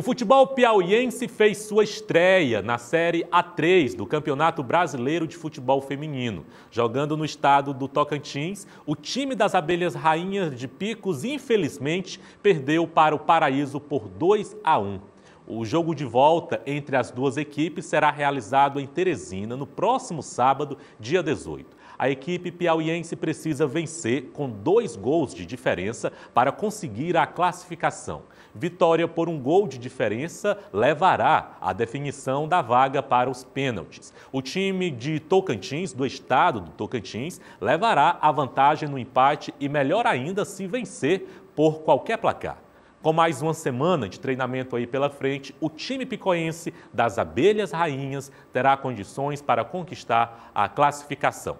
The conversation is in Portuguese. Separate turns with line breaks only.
O futebol piauiense fez sua estreia na Série A3 do Campeonato Brasileiro de Futebol Feminino. Jogando no estado do Tocantins, o time das Abelhas Rainhas de Picos, infelizmente, perdeu para o Paraíso por 2 a 1. O jogo de volta entre as duas equipes será realizado em Teresina no próximo sábado, dia 18. A equipe piauiense precisa vencer com dois gols de diferença para conseguir a classificação. Vitória por um gol de diferença levará à definição da vaga para os pênaltis. O time de Tocantins, do estado do Tocantins, levará a vantagem no empate e melhor ainda se vencer por qualquer placar. Com mais uma semana de treinamento aí pela frente, o time picoense das Abelhas Rainhas terá condições para conquistar a classificação.